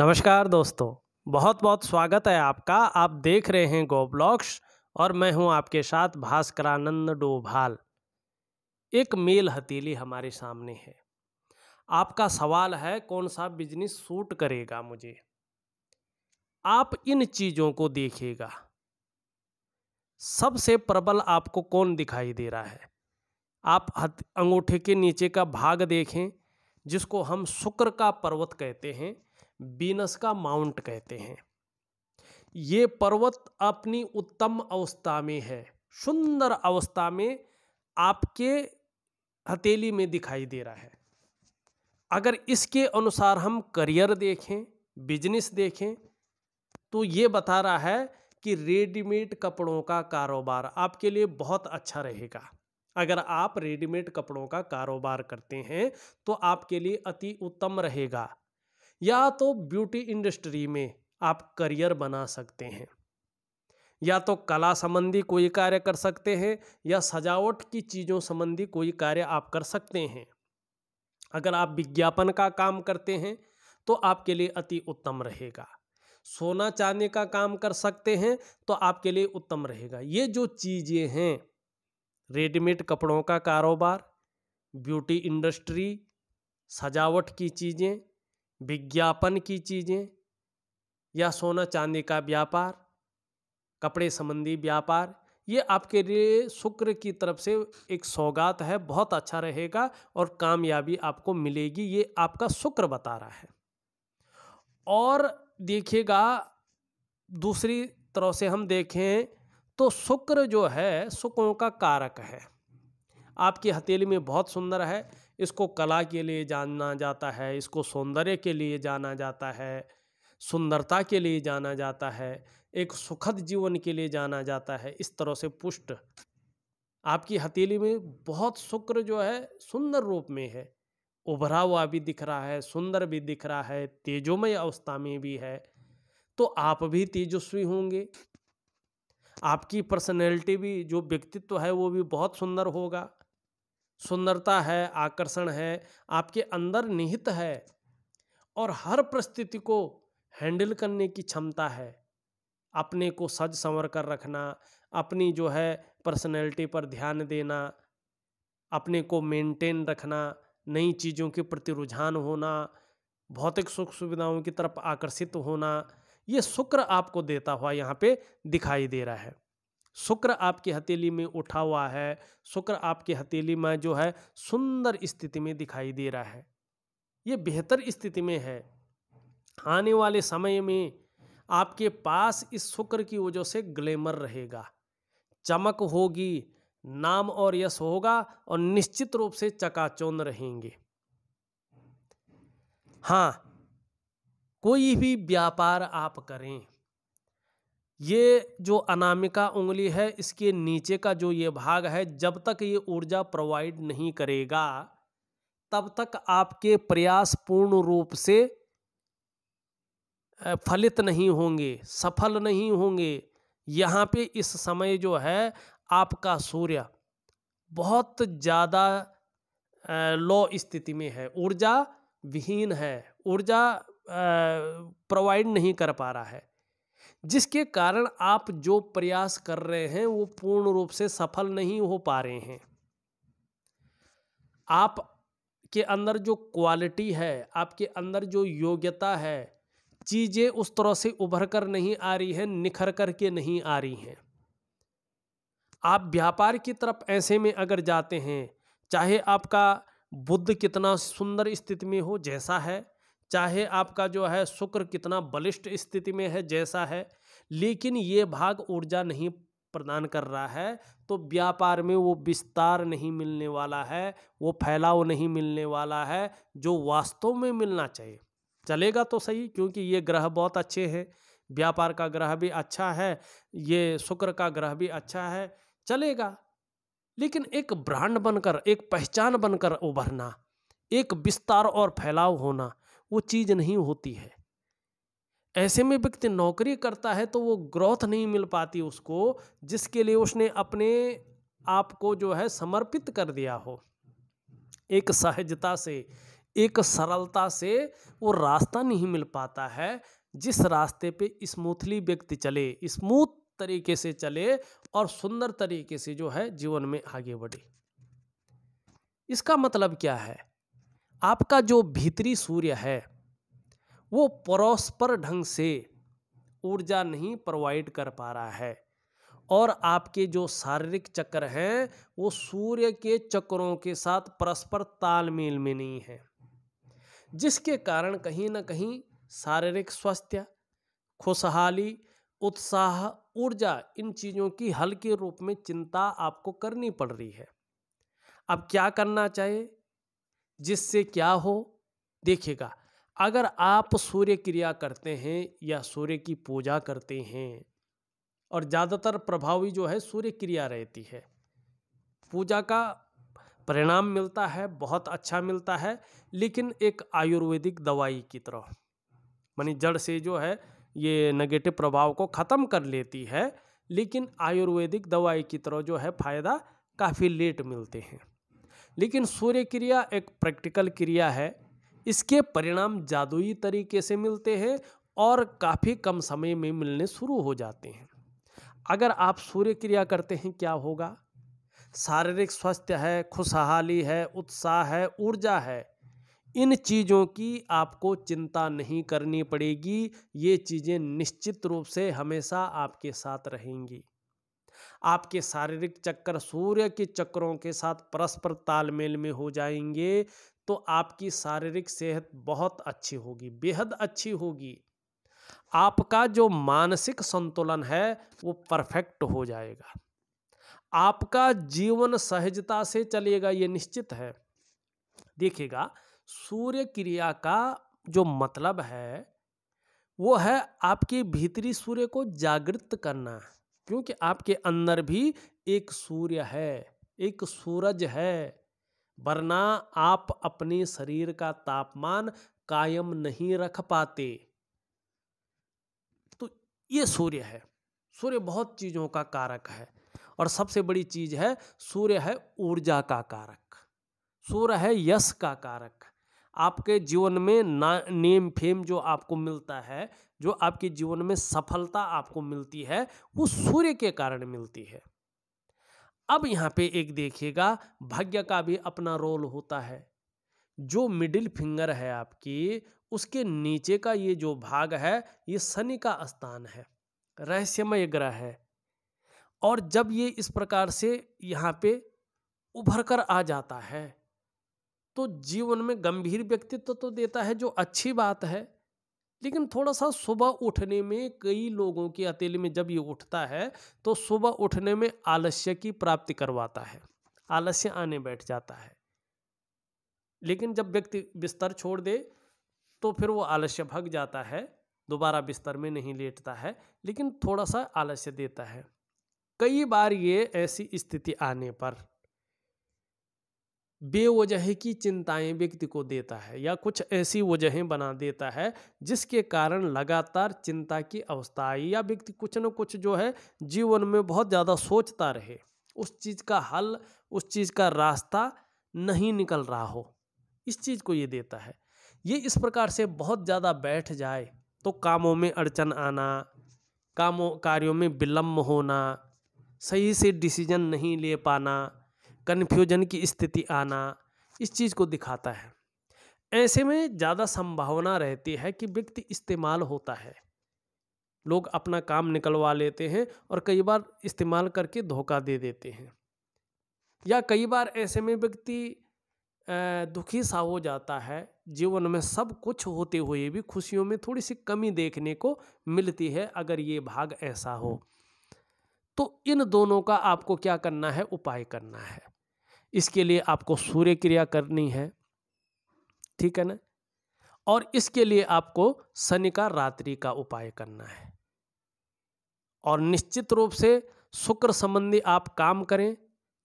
नमस्कार दोस्तों बहुत बहुत स्वागत है आपका आप देख रहे हैं गो ब्लॉग्स और मैं हूं आपके साथ भास्करानंद डोभाल एक मेल हथेली हमारे सामने है आपका सवाल है कौन सा बिजनेस सूट करेगा मुझे आप इन चीज़ों को देखेगा सबसे प्रबल आपको कौन दिखाई दे रहा है आप अंगूठे के नीचे का भाग देखें जिसको हम शुक्र का पर्वत कहते हैं बीनस का माउंट कहते हैं ये पर्वत अपनी उत्तम अवस्था में है सुंदर अवस्था में आपके हथेली में दिखाई दे रहा है अगर इसके अनुसार हम करियर देखें बिजनेस देखें तो ये बता रहा है कि रेडीमेड कपड़ों का कारोबार आपके लिए बहुत अच्छा रहेगा अगर आप रेडीमेड कपड़ों का कारोबार करते हैं तो आपके लिए अति उत्तम रहेगा या तो ब्यूटी इंडस्ट्री में आप करियर बना सकते हैं या तो कला संबंधी कोई कार्य कर सकते हैं या सजावट की चीज़ों संबंधी कोई कार्य आप कर सकते हैं अगर आप विज्ञापन का काम करते हैं तो आपके लिए अति उत्तम रहेगा सोना चांदी का काम कर सकते हैं तो आपके लिए उत्तम रहेगा ये जो चीज़ें हैं रेडीमेड कपड़ों का कारोबार ब्यूटी इंडस्ट्री सजावट की चीज़ें विज्ञापन की चीज़ें या सोना चांदी का व्यापार कपड़े संबंधी व्यापार ये आपके लिए शुक्र की तरफ से एक सौगात है बहुत अच्छा रहेगा और कामयाबी आपको मिलेगी ये आपका शुक्र बता रहा है और देखिएगा दूसरी तरह से हम देखें तो शुक्र जो है सुखों का कारक है आपकी हथेली में बहुत सुंदर है इसको कला के लिए जाना जाता है इसको सौंदर्य के लिए जाना जाता है सुंदरता के लिए जाना जाता है एक सुखद जीवन के लिए जाना जाता है इस तरह से पुष्ट आपकी हथेली में बहुत शुक्र जो है सुंदर रूप में है उभरा हुआ भी दिख रहा है सुंदर भी दिख रहा है तेजोमय अवस्था में भी है तो आप भी तेजस्वी होंगे आपकी पर्सनैलिटी भी जो व्यक्तित्व है वो भी बहुत सुंदर होगा सुंदरता है आकर्षण है आपके अंदर निहित है और हर परिस्थिति को हैंडल करने की क्षमता है अपने को सज संवर कर रखना अपनी जो है पर्सनैलिटी पर ध्यान देना अपने को मेंटेन रखना नई चीज़ों के प्रति रुझान होना भौतिक सुख सुविधाओं की तरफ आकर्षित होना ये शुक्र आपको देता हुआ यहाँ पे दिखाई दे रहा है शुक्र आपकी हथेली में उठा हुआ है शुक्र आपकी हथेली में जो है सुंदर स्थिति में दिखाई दे रहा है ये बेहतर स्थिति में है आने वाले समय में आपके पास इस शुक्र की वजह से ग्लैमर रहेगा चमक होगी नाम और यश होगा और निश्चित रूप से चकाचौंध रहेंगे हाँ कोई भी व्यापार आप करें ये जो अनामिका उंगली है इसके नीचे का जो ये भाग है जब तक ये ऊर्जा प्रोवाइड नहीं करेगा तब तक आपके प्रयास पूर्ण रूप से फलित नहीं होंगे सफल नहीं होंगे यहाँ पे इस समय जो है आपका सूर्य बहुत ज़्यादा लो स्थिति में है ऊर्जा विहीन है ऊर्जा प्रोवाइड नहीं कर पा रहा है जिसके कारण आप जो प्रयास कर रहे हैं वो पूर्ण रूप से सफल नहीं हो पा रहे हैं आप के अंदर जो क्वालिटी है आपके अंदर जो योग्यता है चीज़ें उस तरह से उभर कर नहीं आ रही हैं निखर कर के नहीं आ रही हैं आप व्यापार की तरफ ऐसे में अगर जाते हैं चाहे आपका बुद्ध कितना सुंदर स्थिति में हो जैसा है चाहे आपका जो है शुक्र कितना बलिष्ठ स्थिति में है जैसा है लेकिन ये भाग ऊर्जा नहीं प्रदान कर रहा है तो व्यापार में वो विस्तार नहीं मिलने वाला है वो फैलाव नहीं मिलने वाला है जो वास्तव में मिलना चाहिए चलेगा तो सही क्योंकि ये ग्रह बहुत अच्छे हैं व्यापार का ग्रह भी अच्छा है ये शुक्र का ग्रह भी अच्छा है चलेगा लेकिन एक ब्रांड बनकर एक पहचान बनकर उभरना एक विस्तार और फैलाव होना वो चीज़ नहीं होती है ऐसे में व्यक्ति नौकरी करता है तो वो ग्रोथ नहीं मिल पाती उसको जिसके लिए उसने अपने आप को जो है समर्पित कर दिया हो एक सहजता से एक सरलता से वो रास्ता नहीं मिल पाता है जिस रास्ते पे स्मूथली व्यक्ति चले स्मूथ तरीके से चले और सुंदर तरीके से जो है जीवन में आगे बढ़े इसका मतलब क्या है आपका जो भीतरी सूर्य है वो परस्पर ढंग से ऊर्जा नहीं प्रोवाइड कर पा रहा है और आपके जो शारीरिक चक्र हैं वो सूर्य के चक्रों के साथ परस्पर तालमेल में नहीं है जिसके कारण कहीं ना कहीं शारीरिक स्वास्थ्य खुशहाली उत्साह ऊर्जा इन चीज़ों की हल्के रूप में चिंता आपको करनी पड़ रही है अब क्या करना चाहिए जिससे क्या हो देखिएगा अगर आप सूर्य क्रिया करते हैं या सूर्य की पूजा करते हैं और ज़्यादातर प्रभावी जो है सूर्य क्रिया रहती है पूजा का परिणाम मिलता है बहुत अच्छा मिलता है लेकिन एक आयुर्वेदिक दवाई की तरह मानी जड़ से जो है ये नेगेटिव प्रभाव को ख़त्म कर लेती है लेकिन आयुर्वेदिक दवाई की तरह जो है फ़ायदा काफ़ी लेट मिलते हैं लेकिन सूर्य क्रिया एक प्रैक्टिकल क्रिया है इसके परिणाम जादुई तरीके से मिलते हैं और काफ़ी कम समय में मिलने शुरू हो जाते हैं अगर आप सूर्य क्रिया करते हैं क्या होगा शारीरिक स्वास्थ्य है खुशहाली है उत्साह है ऊर्जा है इन चीज़ों की आपको चिंता नहीं करनी पड़ेगी ये चीज़ें निश्चित रूप से हमेशा आपके साथ रहेंगी आपके शारीरिक चक्कर सूर्य के चक्रों के साथ परस्पर तालमेल में हो जाएंगे तो आपकी शारीरिक सेहत बहुत अच्छी होगी बेहद अच्छी होगी आपका जो मानसिक संतुलन है वो परफेक्ट हो जाएगा आपका जीवन सहजता से चलेगा ये निश्चित है देखिएगा सूर्य क्रिया का जो मतलब है वो है आपके भीतरी सूर्य को जागृत करना क्योंकि आपके अंदर भी एक सूर्य है एक सूरज है वरना आप अपने शरीर का तापमान कायम नहीं रख पाते तो ये सूर्य है सूर्य बहुत चीज़ों का कारक है और सबसे बड़ी चीज़ है सूर्य है ऊर्जा का कारक सूर्य है यश का कारक आपके जीवन में ना नेम फेम जो आपको मिलता है जो आपके जीवन में सफलता आपको मिलती है वो सूर्य के कारण मिलती है अब यहाँ पे एक देखिएगा भाग्य का भी अपना रोल होता है जो मिडिल फिंगर है आपकी उसके नीचे का ये जो भाग है ये शनि का स्थान है रहस्यमय ग्रह है और जब ये इस प्रकार से यहाँ पे उभर कर आ जाता है तो जीवन में गंभीर व्यक्तित्व तो देता है जो अच्छी बात है लेकिन थोड़ा सा सुबह उठने में कई लोगों की हथेली में जब ये उठता है तो सुबह उठने में आलस्य की प्राप्ति करवाता है आलस्य आने बैठ जाता है लेकिन जब व्यक्ति बिस्तर छोड़ दे तो फिर वो आलस्य भग जाता है दोबारा बिस्तर में नहीं लेटता है लेकिन थोड़ा सा आलस्य देता है कई बार ये ऐसी स्थिति आने पर बेवजह की चिंताएं व्यक्ति को देता है या कुछ ऐसी वजहें बना देता है जिसके कारण लगातार चिंता की अवस्था आई या व्यक्ति कुछ न कुछ जो है जीवन में बहुत ज़्यादा सोचता रहे उस चीज़ का हल उस चीज़ का रास्ता नहीं निकल रहा हो इस चीज़ को ये देता है ये इस प्रकार से बहुत ज़्यादा बैठ जाए तो कामों में अड़चन आना कामों कार्यों में विलम्ब होना सही से डिसीजन नहीं ले पाना कन्फ्यूजन की स्थिति आना इस चीज़ को दिखाता है ऐसे में ज़्यादा संभावना रहती है कि व्यक्ति इस्तेमाल होता है लोग अपना काम निकलवा लेते हैं और कई बार इस्तेमाल करके धोखा दे देते हैं या कई बार ऐसे में व्यक्ति दुखी सा हो जाता है जीवन में सब कुछ होते हुए भी खुशियों में थोड़ी सी कमी देखने को मिलती है अगर ये भाग ऐसा हो तो इन दोनों का आपको क्या करना है उपाय करना है इसके लिए आपको सूर्य क्रिया करनी है ठीक है ना और इसके लिए आपको शनि का रात्रि का उपाय करना है और निश्चित रूप से शुक्र संबंधी आप काम करें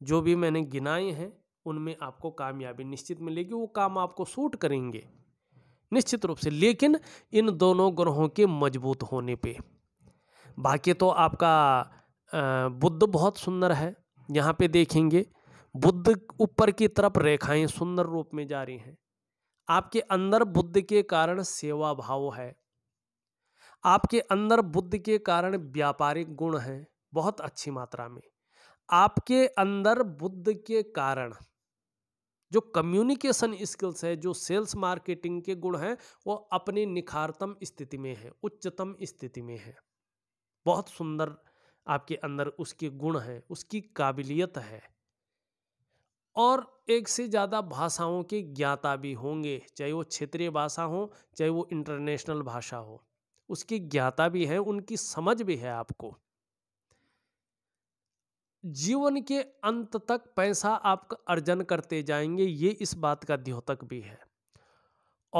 जो भी मैंने गिनाए हैं उनमें आपको कामयाबी निश्चित मिलेगी वो काम आपको सूट करेंगे निश्चित रूप से लेकिन इन दोनों ग्रहों के मजबूत होने पे बाकी तो आपका बुद्ध बहुत सुंदर है यहाँ पे देखेंगे बुद्ध ऊपर की तरफ रेखाएं सुंदर रूप में जा रही हैं आपके अंदर बुद्ध के कारण सेवा भाव है आपके अंदर बुद्ध के कारण व्यापारिक गुण हैं बहुत अच्छी मात्रा में आपके अंदर बुद्ध के कारण जो कम्युनिकेशन स्किल्स है जो सेल्स मार्केटिंग के गुण हैं वो अपनी निखारतम स्थिति में है उच्चतम स्थिति में है बहुत सुंदर आपके अंदर उसके गुण हैं उसकी काबिलियत है और एक से ज़्यादा भाषाओं के ज्ञाता भी होंगे चाहे वो क्षेत्रीय भाषा हो चाहे वो इंटरनेशनल भाषा हो उसकी ज्ञाता भी है उनकी समझ भी है आपको जीवन के अंत तक पैसा आप अर्जन करते जाएंगे ये इस बात का द्योतक भी है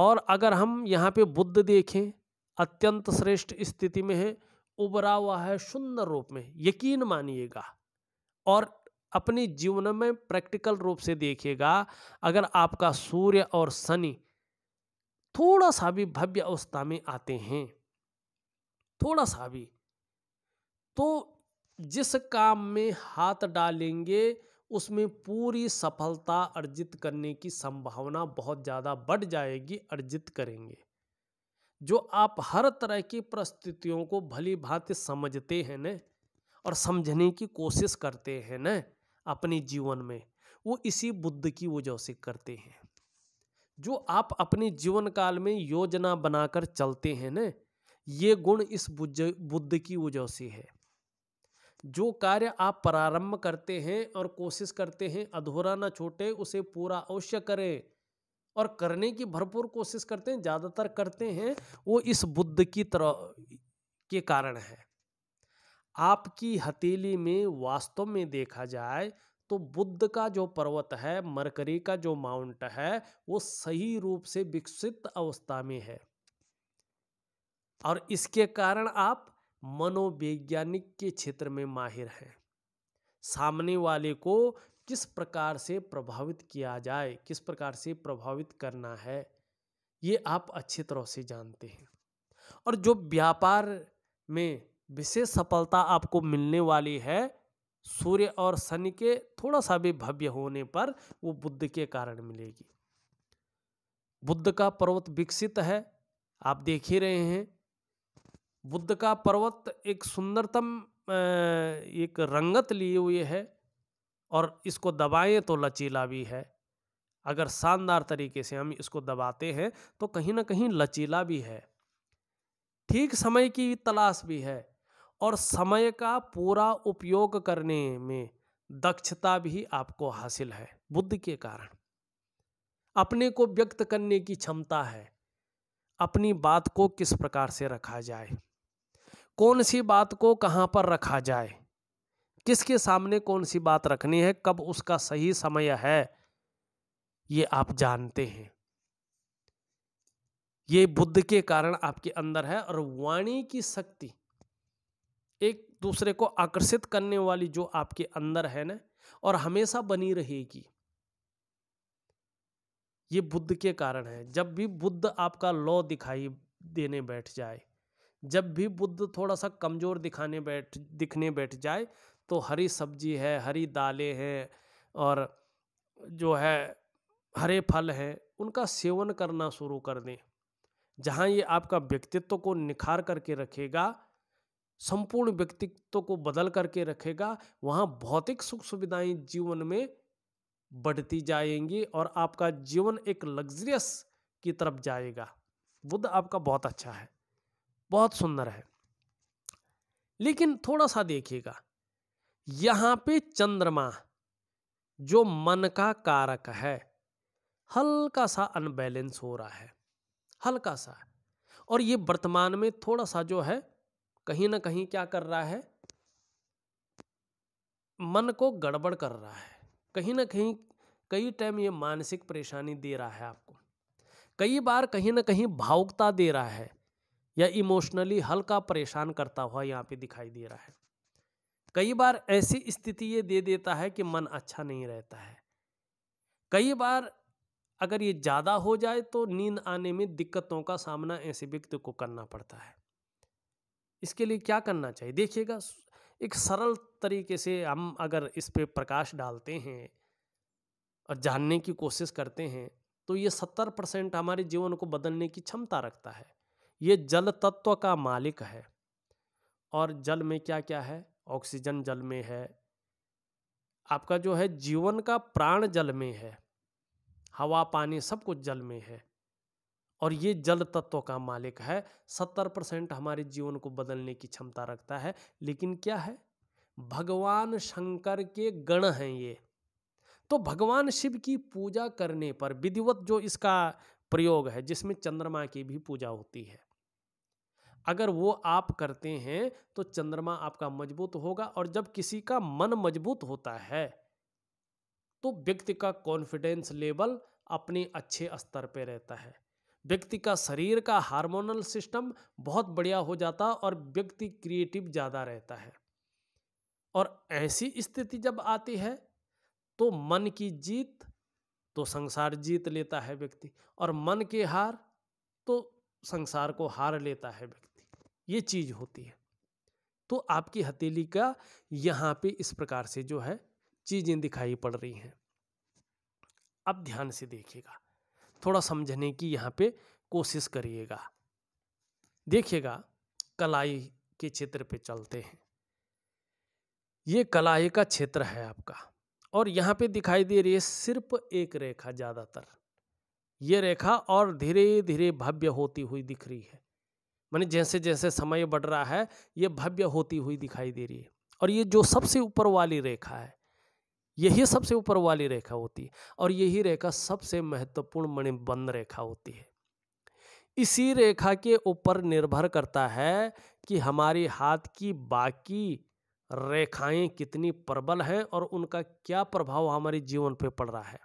और अगर हम यहाँ पे बुद्ध देखें अत्यंत श्रेष्ठ स्थिति में है उभरा हुआ है सुंदर रूप में यकीन मानिएगा और अपने जीवन में प्रैक्टिकल रूप से देखिएगा अगर आपका सूर्य और शनि थोड़ा सा भी भव्य अवस्था में आते हैं थोड़ा सा भी तो जिस काम में हाथ डालेंगे उसमें पूरी सफलता अर्जित करने की संभावना बहुत ज़्यादा बढ़ जाएगी अर्जित करेंगे जो आप हर तरह की परिस्थितियों को भली भांति समझते हैं न और समझने की कोशिश करते हैं न अपने जीवन में वो इसी बुद्ध की वजह से करते हैं जो आप अपने जीवन काल में योजना बनाकर चलते हैं ना ये गुण इस बुद्ध बुद्ध की वजह से है जो कार्य आप प्रारंभ करते हैं और कोशिश करते हैं अधूरा ना छोटे उसे पूरा अवश्य करें और करने की भरपूर कोशिश करते हैं ज़्यादातर करते हैं वो इस बुद्ध की तरह के कारण है आपकी हथेली में वास्तव में देखा जाए तो बुद्ध का जो पर्वत है मरकरी का जो माउंट है वो सही रूप से विकसित अवस्था में है और इसके कारण आप मनोवैज्ञानिक के क्षेत्र में माहिर हैं सामने वाले को किस प्रकार से प्रभावित किया जाए किस प्रकार से प्रभावित करना है ये आप अच्छी तरह से जानते हैं और जो व्यापार में विशेष सफलता आपको मिलने वाली है सूर्य और शनि के थोड़ा सा भी भव्य होने पर वो बुद्ध के कारण मिलेगी बुद्ध का पर्वत विकसित है आप देख ही रहे हैं बुद्ध का पर्वत एक सुंदरतम एक रंगत लिए हुए है और इसको दबाएं तो लचीला भी है अगर शानदार तरीके से हम इसको दबाते हैं तो कहीं ना कहीं लचीला भी है ठीक समय की तलाश भी है और समय का पूरा उपयोग करने में दक्षता भी आपको हासिल है बुद्ध के कारण अपने को व्यक्त करने की क्षमता है अपनी बात को किस प्रकार से रखा जाए कौन सी बात को कहां पर रखा जाए किसके सामने कौन सी बात रखनी है कब उसका सही समय है ये आप जानते हैं ये बुद्ध के कारण आपके अंदर है और वाणी की शक्ति एक दूसरे को आकर्षित करने वाली जो आपके अंदर है ना और हमेशा बनी रहेगी ये बुद्ध के कारण है जब भी बुद्ध आपका लॉ दिखाई देने बैठ जाए जब भी बुद्ध थोड़ा सा कमज़ोर दिखाने बैठ दिखने बैठ जाए तो हरी सब्जी है हरी दालें हैं और जो है हरे फल हैं उनका सेवन करना शुरू कर दें जहाँ ये आपका व्यक्तित्व को निखार करके रखेगा संपूर्ण व्यक्तित्व को बदल करके रखेगा वहाँ भौतिक सुख सुविधाएं जीवन में बढ़ती जाएंगी और आपका जीवन एक लग्जरियस की तरफ जाएगा बुद्ध आपका बहुत अच्छा है बहुत सुंदर है लेकिन थोड़ा सा देखिएगा यहाँ पे चंद्रमा जो मन का कारक है हल्का सा अनबैलेंस हो रहा है हल्का सा और ये वर्तमान में थोड़ा सा जो है कहीं ना कहीं क्या कर रहा है मन को गड़बड़ कर रहा है कहीं ना कहीं कई टाइम ये मानसिक परेशानी दे रहा है आपको कई बार कहीं ना कहीं भावुकता दे रहा है या इमोशनली हल्का परेशान करता हुआ यहाँ पे दिखाई दे रहा है कई बार ऐसी स्थिति ये दे देता है कि मन अच्छा नहीं रहता है कई बार अगर ये ज़्यादा हो जाए तो नींद आने में दिक्कतों का सामना ऐसे व्यक्ति को करना पड़ता है इसके लिए क्या करना चाहिए देखिएगा एक सरल तरीके से हम अगर इस पर प्रकाश डालते हैं और जानने की कोशिश करते हैं तो ये सत्तर परसेंट हमारे जीवन को बदलने की क्षमता रखता है ये जल तत्व का मालिक है और जल में क्या क्या है ऑक्सीजन जल में है आपका जो है जीवन का प्राण जल में है हवा पानी सब कुछ जल में है और ये जल तत्व का मालिक है सत्तर परसेंट हमारे जीवन को बदलने की क्षमता रखता है लेकिन क्या है भगवान शंकर के गण हैं ये तो भगवान शिव की पूजा करने पर विधिवत जो इसका प्रयोग है जिसमें चंद्रमा की भी पूजा होती है अगर वो आप करते हैं तो चंद्रमा आपका मजबूत होगा और जब किसी का मन मजबूत होता है तो व्यक्ति का कॉन्फिडेंस लेवल अपने अच्छे स्तर पे रहता है व्यक्ति का शरीर का हार्मोनल सिस्टम बहुत बढ़िया हो जाता और व्यक्ति क्रिएटिव ज़्यादा रहता है और ऐसी स्थिति जब आती है तो मन की जीत तो संसार जीत लेता है व्यक्ति और मन की हार तो संसार को हार लेता है व्यक्ति ये चीज़ होती है तो आपकी हथेली का यहाँ पे इस प्रकार से जो है चीज़ें दिखाई पड़ रही हैं अब ध्यान से देखिएगा थोड़ा समझने की यहाँ पे कोशिश करिएगा देखिएगा कलाई के क्षेत्र पे चलते हैं ये कलाई का क्षेत्र है आपका और यहाँ पे दिखाई दे रही है सिर्फ एक रेखा ज़्यादातर ये रेखा और धीरे धीरे भव्य होती हुई दिख रही है मैंने जैसे जैसे समय बढ़ रहा है ये भव्य होती हुई दिखाई दे रही है और ये जो सबसे ऊपर वाली रेखा है यही सबसे ऊपर वाली रेखा होती है और यही रेखा सबसे महत्वपूर्ण मणिबंध रेखा होती है इसी रेखा के ऊपर निर्भर करता है कि हमारी हाथ की बाकी रेखाएं कितनी प्रबल हैं और उनका क्या प्रभाव हमारे जीवन पे पड़ रहा है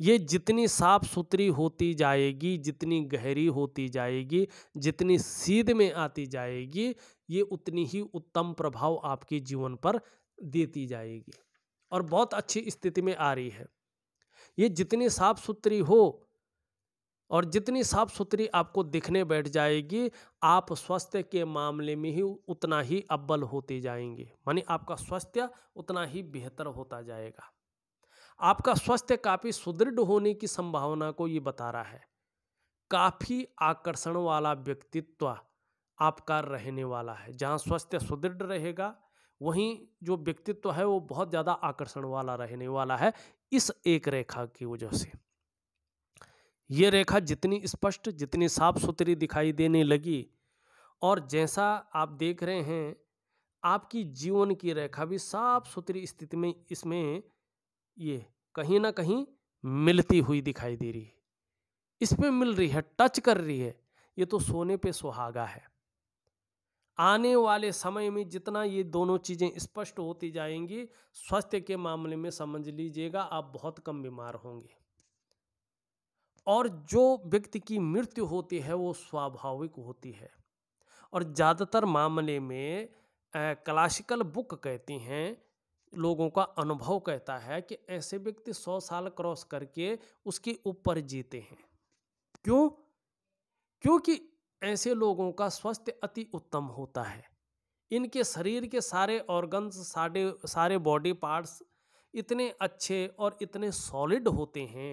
ये जितनी साफ सुथरी होती जाएगी जितनी गहरी होती जाएगी जितनी सीध में आती जाएगी ये उतनी ही उत्तम प्रभाव आपके जीवन पर देती जाएगी और बहुत अच्छी स्थिति में आ रही है ये जितनी साफ सुथरी हो और जितनी साफ सुथरी आपको दिखने बैठ जाएगी आप स्वास्थ्य के मामले में ही उतना ही अब्बल होते जाएंगे मानी आपका स्वास्थ्य उतना ही बेहतर होता जाएगा आपका स्वास्थ्य काफ़ी सुदृढ़ होने की संभावना को ये बता रहा है काफ़ी आकर्षण वाला व्यक्तित्व आपका रहने वाला है जहाँ स्वास्थ्य सुदृढ़ रहेगा वहीं जो व्यक्तित्व तो है वो बहुत ज़्यादा आकर्षण वाला रहने वाला है इस एक रेखा की वजह से ये रेखा जितनी स्पष्ट जितनी साफ सुथरी दिखाई देने लगी और जैसा आप देख रहे हैं आपकी जीवन की रेखा भी साफ सुथरी स्थिति में इसमें ये कहीं ना कहीं मिलती हुई दिखाई दे रही है इसमें मिल रही है टच कर रही है ये तो सोने पे सुहागा है आने वाले समय में जितना ये दोनों चीज़ें स्पष्ट होती जाएंगी स्वास्थ्य के मामले में समझ लीजिएगा आप बहुत कम बीमार होंगे और जो व्यक्ति की मृत्यु होती है वो स्वाभाविक होती है और ज़्यादातर मामले में क्लासिकल बुक कहती हैं लोगों का अनुभव कहता है कि ऐसे व्यक्ति सौ साल क्रॉस करके उसके ऊपर जीते हैं क्यों क्योंकि ऐसे लोगों का स्वास्थ्य अति उत्तम होता है इनके शरीर के सारे ऑर्गन्स सारे सारे बॉडी पार्ट्स इतने अच्छे और इतने सॉलिड होते हैं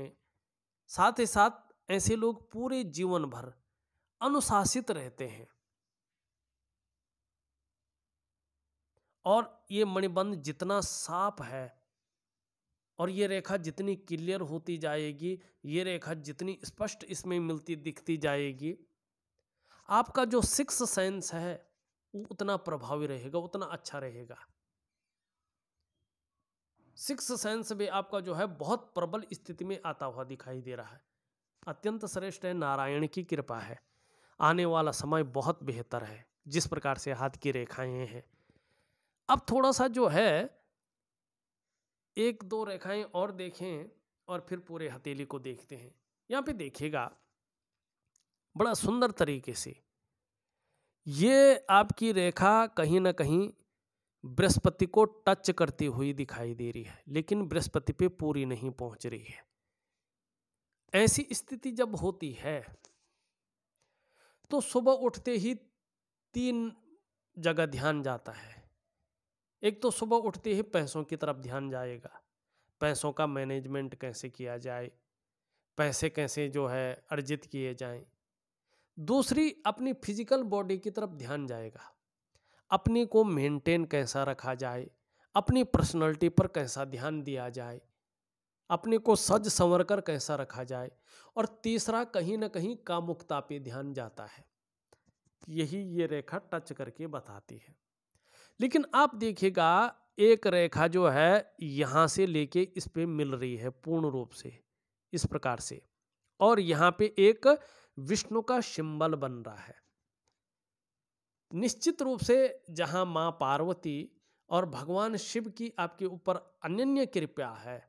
साथ ही साथ ऐसे लोग पूरे जीवन भर अनुशासित रहते हैं और ये मणिबंध जितना साफ है और ये रेखा जितनी क्लियर होती जाएगी ये रेखा जितनी स्पष्ट इसमें मिलती दिखती जाएगी आपका जो सिक्स सेंस है वो उतना प्रभावी रहेगा उतना अच्छा रहेगा सिक्स सेंस भी आपका जो है बहुत प्रबल स्थिति में आता हुआ दिखाई दे रहा है अत्यंत श्रेष्ठ है नारायण की कृपा है आने वाला समय बहुत बेहतर है जिस प्रकार से हाथ की रेखाएं हैं अब थोड़ा सा जो है एक दो रेखाएं और देखें और फिर पूरे हथेली को देखते हैं यहाँ पे देखिएगा बड़ा सुंदर तरीके से ये आपकी रेखा कहीं ना कहीं बृहस्पति को टच करती हुई दिखाई दे रही है लेकिन बृहस्पति पे पूरी नहीं पहुंच रही है ऐसी स्थिति जब होती है तो सुबह उठते ही तीन जगह ध्यान जाता है एक तो सुबह उठते ही पैसों की तरफ ध्यान जाएगा पैसों का मैनेजमेंट कैसे किया जाए पैसे कैसे जो है अर्जित किए जाएं दूसरी अपनी फिजिकल बॉडी की तरफ ध्यान जाएगा अपने को मेंटेन कैसा रखा जाए अपनी पर्सनैलिटी पर कैसा ध्यान दिया जाए अपने को सज संवर कर कैसा रखा जाए और तीसरा कहीं ना कहीं कामुकता पे ध्यान जाता है यही ये रेखा टच करके बताती है लेकिन आप देखिएगा एक रेखा जो है यहाँ से लेके इस पर मिल रही है पूर्ण रूप से इस प्रकार से और यहाँ पे एक विष्णु का शिम्बल बन रहा है निश्चित रूप से जहाँ माँ पार्वती और भगवान शिव की आपके ऊपर अनन्य कृपा है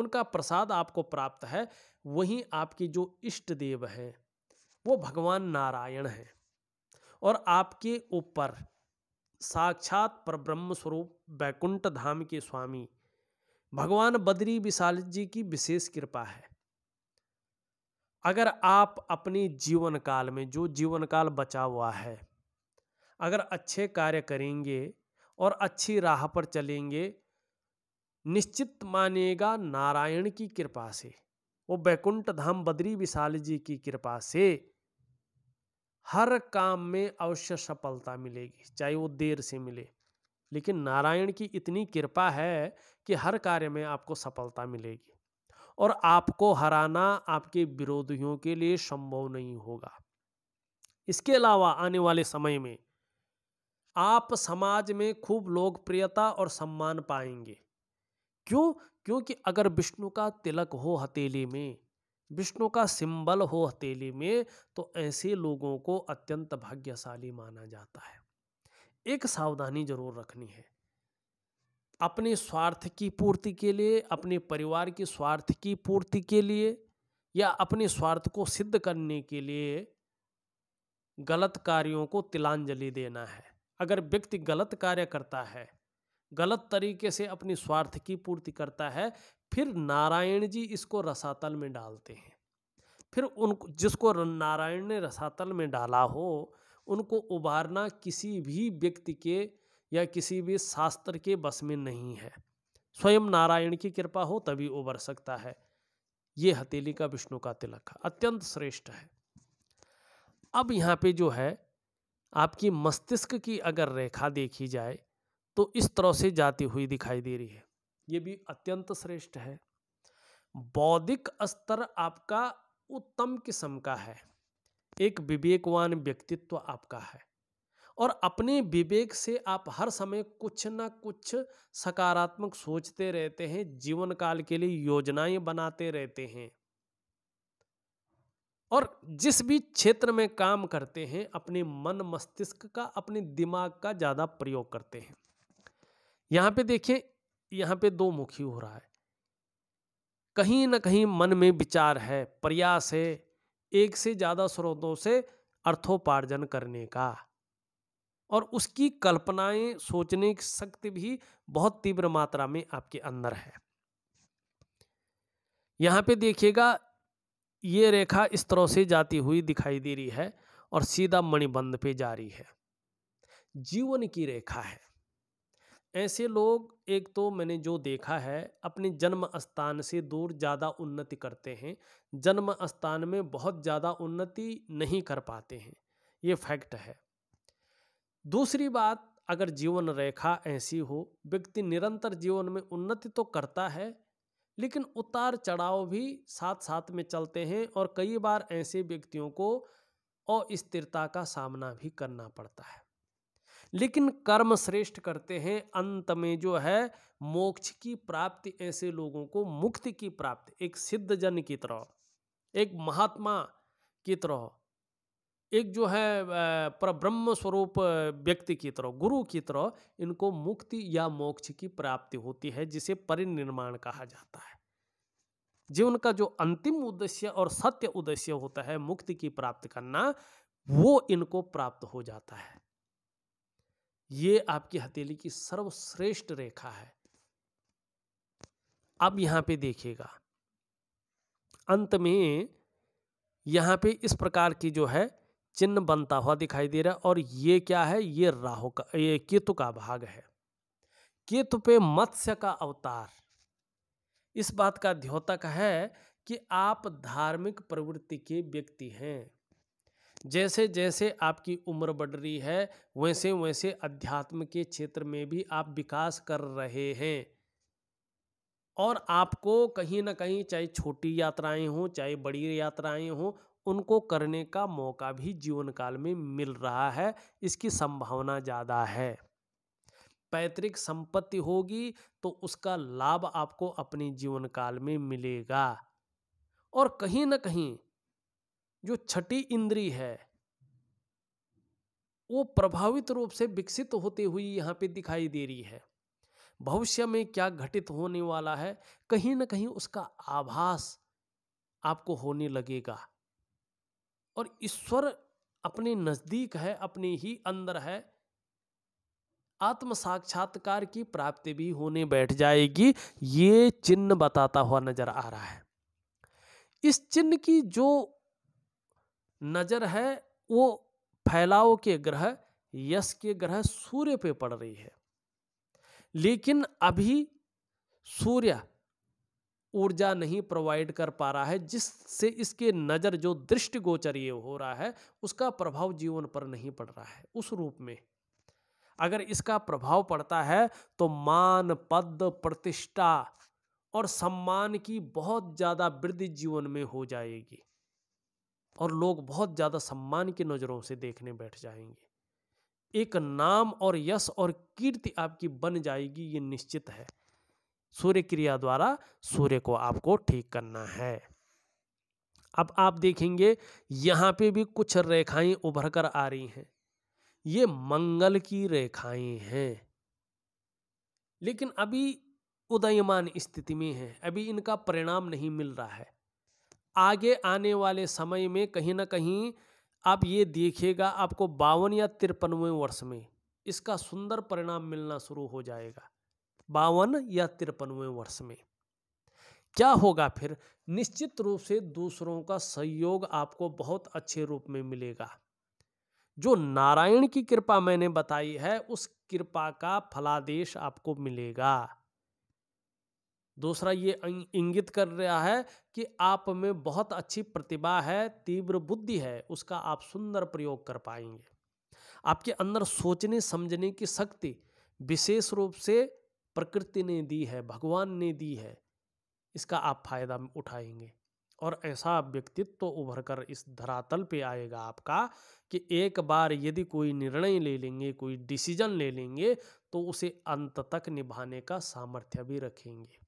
उनका प्रसाद आपको प्राप्त है वहीं आपकी जो इष्ट देव हैं वो भगवान नारायण हैं और आपके ऊपर साक्षात परब्रह्म स्वरूप वैकुंठ धाम के स्वामी भगवान बद्री विशाल जी की विशेष कृपा है अगर आप अपनी जीवन काल में जो जीवन काल बचा हुआ है अगर अच्छे कार्य करेंगे और अच्छी राह पर चलेंगे निश्चित मानिएगा नारायण की कृपा से वो बैकुंठ धाम बद्री विशाल जी की कृपा से हर काम में अवश्य सफलता मिलेगी चाहे वो देर से मिले लेकिन नारायण की इतनी कृपा है कि हर कार्य में आपको सफलता मिलेगी और आपको हराना आपके विरोधियों के लिए संभव नहीं होगा इसके अलावा आने वाले समय में आप समाज में खूब लोकप्रियता और सम्मान पाएंगे क्यों क्योंकि अगर विष्णु का तिलक हो हथेली में विष्णु का सिंबल हो हथेली में तो ऐसे लोगों को अत्यंत भाग्यशाली माना जाता है एक सावधानी जरूर रखनी है अपने स्वार्थ की पूर्ति के लिए अपने परिवार के स्वार्थ की पूर्ति के लिए या अपने स्वार्थ को सिद्ध करने के लिए गलत कार्यों को तिलांजलि देना है अगर व्यक्ति गलत कार्य करता है गलत तरीके से अपनी स्वार्थ की पूर्ति करता है फिर नारायण जी इसको रसातल में डालते हैं फिर उन जिसको नारायण ने रसातल में डाला हो उनको उबारना किसी भी व्यक्ति के या किसी भी शास्त्र के बस में नहीं है स्वयं नारायण की कृपा हो तभी उबर सकता है ये हथेली का विष्णु का तिलक अत्यंत श्रेष्ठ है अब यहाँ पे जो है आपकी मस्तिष्क की अगर रेखा देखी जाए तो इस तरह से जाती हुई दिखाई दे रही है ये भी अत्यंत श्रेष्ठ है बौद्धिक स्तर आपका उत्तम किस्म का है एक विवेकवान व्यक्तित्व आपका है और अपने विवेक से आप हर समय कुछ ना कुछ सकारात्मक सोचते रहते हैं जीवन काल के लिए योजनाएं बनाते रहते हैं और जिस भी क्षेत्र में काम करते हैं अपने मन मस्तिष्क का अपने दिमाग का ज़्यादा प्रयोग करते हैं यहाँ पे देखिए यहाँ पे दो मुखी हो रहा है कहीं ना कहीं मन में विचार है प्रयास है एक से ज़्यादा स्रोतों से अर्थोपार्जन करने का और उसकी कल्पनाएं सोचने की शक्ति भी बहुत तीव्र मात्रा में आपके अंदर है यहाँ पे देखिएगा ये रेखा इस तरह से जाती हुई दिखाई दे रही है और सीधा मणिबंध पे जा रही है जीवन की रेखा है ऐसे लोग एक तो मैंने जो देखा है अपने जन्म स्थान से दूर ज़्यादा उन्नति करते हैं जन्म स्थान में बहुत ज़्यादा उन्नति नहीं कर पाते हैं ये फैक्ट है दूसरी बात अगर जीवन रेखा ऐसी हो व्यक्ति निरंतर जीवन में उन्नति तो करता है लेकिन उतार चढ़ाव भी साथ साथ में चलते हैं और कई बार ऐसे व्यक्तियों को अस्थिरता का सामना भी करना पड़ता है लेकिन कर्म श्रेष्ठ करते हैं अंत में जो है मोक्ष की प्राप्ति ऐसे लोगों को मुक्ति की प्राप्ति एक सिद्ध जन की तरह एक महात्मा की तरह एक जो है पर ब्रह्म स्वरूप व्यक्ति की तरह गुरु की तरह इनको मुक्ति या मोक्ष की प्राप्ति होती है जिसे परिनिर्माण कहा जाता है जीवन का जो अंतिम उद्देश्य और सत्य उद्देश्य होता है मुक्ति की प्राप्ति करना वो इनको प्राप्त हो जाता है ये आपकी हथेली की सर्वश्रेष्ठ रेखा है अब यहां पे देखिएगा अंत में यहां पे इस प्रकार की जो है चिन्ह बनता हुआ दिखाई दे रहा है और ये क्या है ये राहु का ये केतु का भाग है केतु पे मत्स्य का अवतार इस बात का द्योतक है कि आप धार्मिक प्रवृत्ति के व्यक्ति हैं जैसे जैसे आपकी उम्र बढ़ रही है वैसे वैसे अध्यात्म के क्षेत्र में भी आप विकास कर रहे हैं और आपको कहीं ना कहीं चाहे छोटी यात्राएं हों चाहे बड़ी यात्राएं हों उनको करने का मौका भी जीवन काल में मिल रहा है इसकी संभावना ज़्यादा है पैतृक संपत्ति होगी तो उसका लाभ आपको अपने जीवन काल में मिलेगा और कहीं ना कहीं जो छठी इंद्री है वो प्रभावित रूप से विकसित होते हुई यहाँ पे दिखाई दे रही है भविष्य में क्या घटित होने वाला है कहीं ना कहीं उसका आभास आपको होने लगेगा और ईश्वर अपने नज़दीक है अपने ही अंदर है आत्म साक्षात्कार की प्राप्ति भी होने बैठ जाएगी ये चिन्ह बताता हुआ नजर आ रहा है इस चिन्ह की जो नज़र है वो फैलाव के ग्रह यश के ग्रह सूर्य पे पड़ रही है लेकिन अभी सूर्य ऊर्जा नहीं प्रोवाइड कर पा रहा है जिससे इसके नज़र जो दृष्टिगोचर ये हो रहा है उसका प्रभाव जीवन पर नहीं पड़ रहा है उस रूप में अगर इसका प्रभाव पड़ता है तो मान पद प्रतिष्ठा और सम्मान की बहुत ज़्यादा वृद्धि जीवन में हो जाएगी और लोग बहुत ज़्यादा सम्मान की नज़रों से देखने बैठ जाएंगे एक नाम और यश और कीर्ति आपकी बन जाएगी ये निश्चित है सूर्य क्रिया द्वारा सूर्य को आपको ठीक करना है अब आप देखेंगे यहाँ पे भी कुछ रेखाएं उभर कर आ रही हैं ये मंगल की रेखाएं हैं लेकिन अभी उदयमान स्थिति में है अभी इनका परिणाम नहीं मिल रहा है आगे आने वाले समय में कहीं ना कहीं आप ये देखिएगा आपको बावन या तिरपनवें वर्ष में इसका सुंदर परिणाम मिलना शुरू हो जाएगा बावन या तिरपनवें वर्ष में क्या होगा फिर निश्चित रूप से दूसरों का सहयोग आपको बहुत अच्छे रूप में मिलेगा जो नारायण की कृपा मैंने बताई है उस कृपा का फलादेश आपको मिलेगा दूसरा ये इंगित कर रहा है कि आप में बहुत अच्छी प्रतिभा है तीव्र बुद्धि है उसका आप सुंदर प्रयोग कर पाएंगे आपके अंदर सोचने समझने की शक्ति विशेष रूप से प्रकृति ने दी है भगवान ने दी है इसका आप फायदा उठाएंगे और ऐसा व्यक्तित्व तो उभर कर इस धरातल पे आएगा आपका कि एक बार यदि कोई निर्णय ले लेंगे कोई डिसीजन ले लेंगे तो उसे अंत तक निभाने का सामर्थ्य भी रखेंगे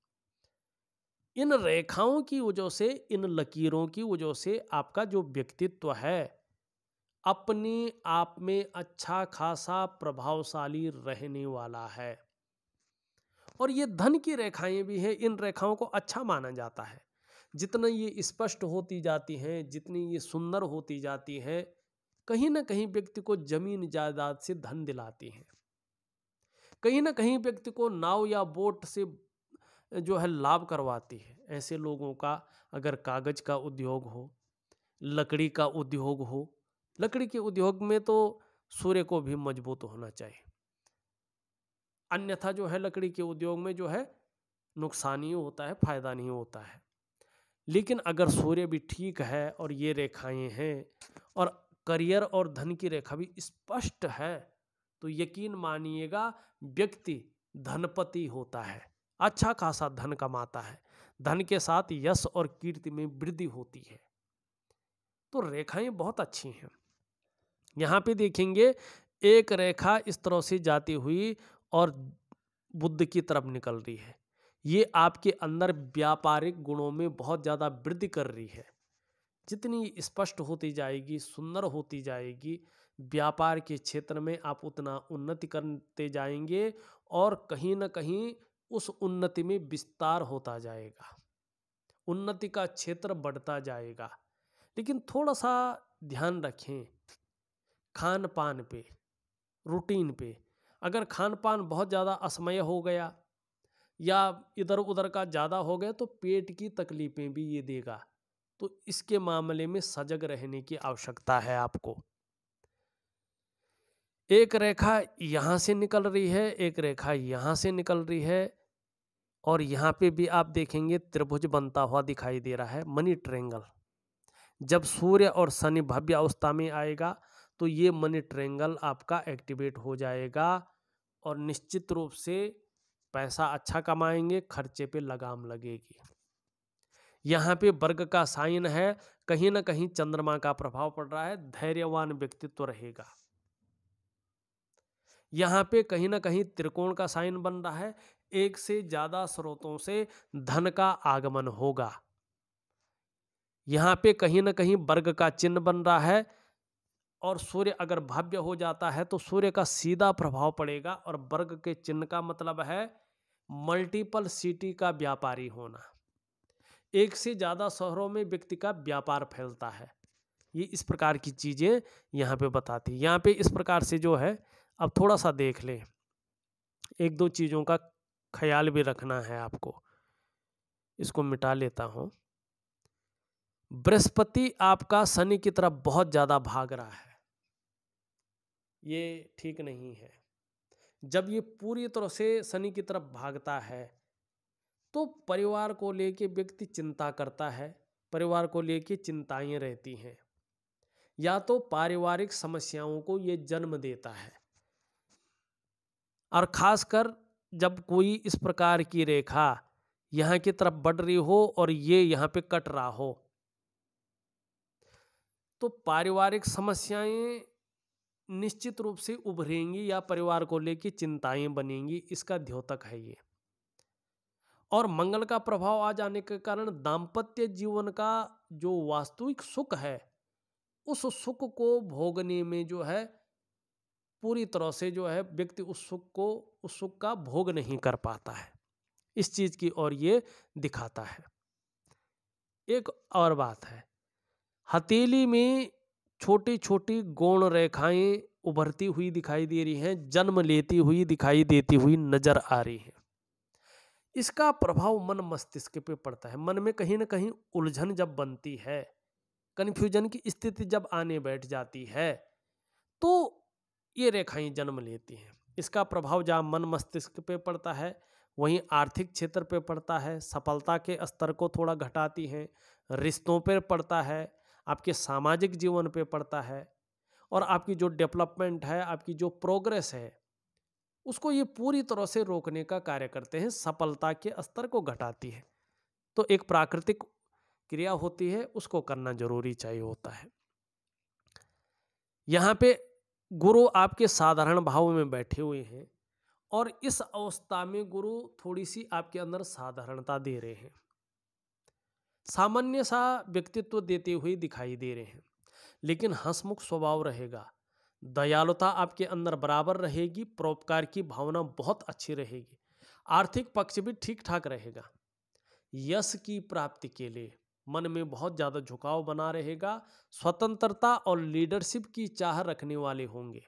इन रेखाओं की वजह से इन लकीरों की वजह से आपका जो व्यक्तित्व है अपने आप में अच्छा खासा प्रभावशाली रहने वाला है और ये धन की रेखाएं भी हैं इन रेखाओं को अच्छा माना जाता है जितना ये स्पष्ट होती जाती हैं जितनी ये सुंदर होती जाती हैं कहीं ना कहीं व्यक्ति को जमीन जायदाद से धन दिलाती हैं कहीं ना कहीं व्यक्ति को नाव या बोट से जो है लाभ करवाती है ऐसे लोगों का अगर कागज का उद्योग हो लकड़ी का उद्योग हो लकड़ी के उद्योग में तो सूर्य को भी मजबूत होना चाहिए अन्यथा जो है लकड़ी के उद्योग में जो है नुकसान ही होता है फ़ायदा नहीं होता है लेकिन अगर सूर्य भी ठीक है और ये रेखाएं हैं और करियर और धन की रेखा भी स्पष्ट है तो यकीन मानिएगा व्यक्ति धनपति होता है अच्छा खासा धन कमाता है धन के साथ यश और कीर्ति में वृद्धि होती है तो रेखाएं बहुत अच्छी हैं यहाँ पे देखेंगे एक रेखा इस तरह से जाती हुई और बुद्ध की तरफ निकल रही है ये आपके अंदर व्यापारिक गुणों में बहुत ज़्यादा वृद्धि कर रही है जितनी स्पष्ट होती जाएगी सुंदर होती जाएगी व्यापार के क्षेत्र में आप उतना उन्नति करते जाएंगे और कहीं ना कहीं उस उन्नति में विस्तार होता जाएगा उन्नति का क्षेत्र बढ़ता जाएगा लेकिन थोड़ा सा ध्यान रखें खान पान पे रूटीन पे अगर खान पान बहुत ज़्यादा असमय हो गया या इधर उधर का ज़्यादा हो गया तो पेट की तकलीफ़ें भी ये देगा तो इसके मामले में सजग रहने की आवश्यकता है आपको एक रेखा यहाँ से निकल रही है एक रेखा यहाँ से निकल रही है और यहाँ पे भी आप देखेंगे त्रिभुज बनता हुआ दिखाई दे रहा है मनी ट्रेंगल जब सूर्य और शनि भव्य अवस्था में आएगा तो ये मनी ट्रेंगल आपका एक्टिवेट हो जाएगा और निश्चित रूप से पैसा अच्छा कमाएंगे खर्चे पे लगाम लगेगी यहाँ पे वर्ग का साइन है कहीं ना कहीं चंद्रमा का प्रभाव पड़ रहा है धैर्यवान व्यक्तित्व तो रहेगा यहाँ पे कहीं ना कहीं त्रिकोण का साइन बन रहा है एक से ज्यादा स्रोतों से धन का आगमन होगा यहाँ पे कहीं ना कहीं वर्ग का चिन्ह बन रहा है और सूर्य अगर भव्य हो जाता है तो सूर्य का सीधा प्रभाव पड़ेगा और वर्ग के चिन्ह का मतलब है मल्टीपल सिटी का व्यापारी होना एक से ज़्यादा शहरों में व्यक्ति का व्यापार फैलता है ये इस प्रकार की चीज़ें यहाँ पे बताती है यहाँ पे इस प्रकार से जो है अब थोड़ा सा देख लें एक दो चीज़ों का ख्याल भी रखना है आपको इसको मिटा लेता हूँ बृहस्पति आपका शनि की तरफ बहुत ज़्यादा भाग रहा है ये ठीक नहीं है जब ये पूरी तरह से शनि की तरफ भागता है तो परिवार को लेके व्यक्ति चिंता करता है परिवार को लेके चिंताएं रहती हैं या तो पारिवारिक समस्याओं को ये जन्म देता है और ख़ासकर जब कोई इस प्रकार की रेखा यहाँ की तरफ बढ़ रही हो और ये यहाँ पे कट रहा हो तो पारिवारिक समस्याएं निश्चित रूप से उभरेंगी या परिवार को लेकर चिंताएं बनेंगी इसका द्योतक है ये और मंगल का प्रभाव आ जाने के कारण दाम्पत्य जीवन का जो वास्तविक सुख है उस सुख को भोगने में जो है पूरी तरह से जो है व्यक्ति उस सुख को उस सुख का भोग नहीं कर पाता है इस चीज़ की और ये दिखाता है एक और बात है हथेली में छोटी छोटी गौण रेखाएं उभरती हुई दिखाई दे रही हैं जन्म लेती हुई दिखाई देती हुई नजर आ रही है इसका प्रभाव मन मस्तिष्क पे पड़ता है मन में कहीं ना कहीं उलझन जब बनती है कन्फ्यूजन की स्थिति जब आने बैठ जाती है तो ये रेखाएं जन्म लेती हैं इसका प्रभाव जहाँ मन मस्तिष्क पे पड़ता है वहीं आर्थिक क्षेत्र पे पड़ता है सफलता के स्तर को थोड़ा घटाती हैं रिश्तों पर पड़ता है आपके सामाजिक जीवन पे पड़ता है और आपकी जो डेवलपमेंट है आपकी जो प्रोग्रेस है उसको ये पूरी तरह से रोकने का कार्य करते हैं सफलता के स्तर को घटाती है तो एक प्राकृतिक क्रिया होती है उसको करना जरूरी चाहिए होता है यहाँ पे गुरु आपके साधारण भाव में बैठे हुए हैं और इस अवस्था में गुरु थोड़ी सी आपके अंदर साधारणता दे रहे हैं सामान्य सा व्यक्तित्व देते हुए दिखाई दे रहे हैं लेकिन हंसमुख स्वभाव रहेगा दयालुता आपके अंदर बराबर रहेगी परोपकार की भावना बहुत अच्छी रहेगी आर्थिक पक्ष भी ठीक ठाक रहेगा यश की प्राप्ति के लिए मन में बहुत ज़्यादा झुकाव बना रहेगा स्वतंत्रता और लीडरशिप की चाह रखने वाले होंगे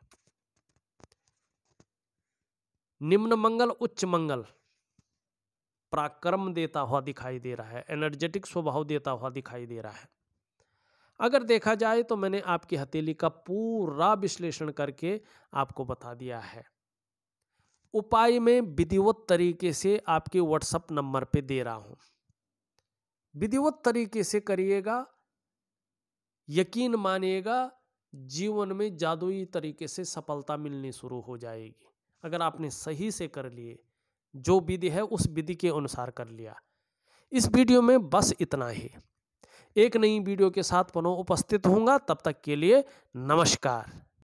निम्न मंगल उच्च मंगल पराक्रम देता हुआ दिखाई दे रहा है एनर्जेटिक स्वभाव देता हुआ दिखाई दे रहा है अगर देखा जाए तो मैंने आपकी हथेली का पूरा विश्लेषण करके आपको बता दिया है उपाय में विधिवत तरीके से आपके व्हाट्सअप नंबर पे दे रहा हूं विधिवत तरीके से करिएगा यकीन मानिएगा जीवन में जादुई तरीके से सफलता मिलनी शुरू हो जाएगी अगर आपने सही से कर लिए जो विधि है उस विधि के अनुसार कर लिया इस वीडियो में बस इतना ही एक नई वीडियो के साथ पुनः उपस्थित होऊंगा तब तक के लिए नमस्कार